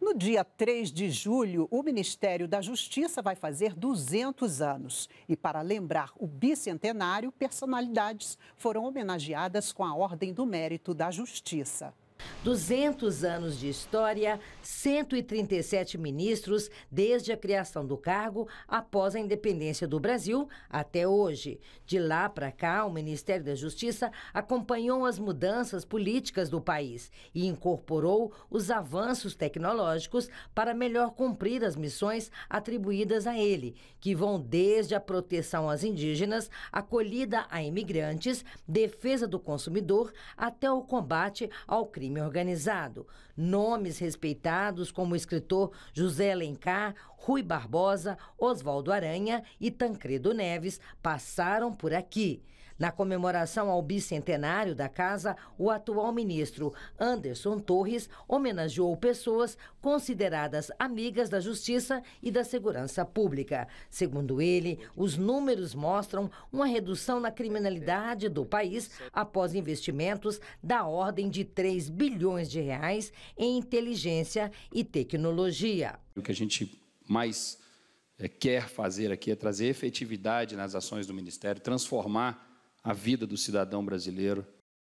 No dia 3 de julho, o Ministério da Justiça vai fazer 200 anos. E para lembrar o bicentenário, personalidades foram homenageadas com a Ordem do Mérito da Justiça. 200 anos de história, 137 ministros desde a criação do cargo após a independência do Brasil até hoje. De lá para cá, o Ministério da Justiça acompanhou as mudanças políticas do país e incorporou os avanços tecnológicos para melhor cumprir as missões atribuídas a ele, que vão desde a proteção às indígenas, acolhida a imigrantes, defesa do consumidor, até o combate ao crime crime organizado. Nomes respeitados como o escritor José Alencar, Rui Barbosa, Oswaldo Aranha e Tancredo Neves passaram por aqui. Na comemoração ao bicentenário da casa, o atual ministro Anderson Torres homenageou pessoas consideradas amigas da justiça e da segurança pública. Segundo ele, os números mostram uma redução na criminalidade do país após investimentos da ordem de 3 bilhões de reais em inteligência e tecnologia. O que a gente mais eh, quer fazer aqui é trazer efetividade nas ações do Ministério, transformar a vida do cidadão brasileiro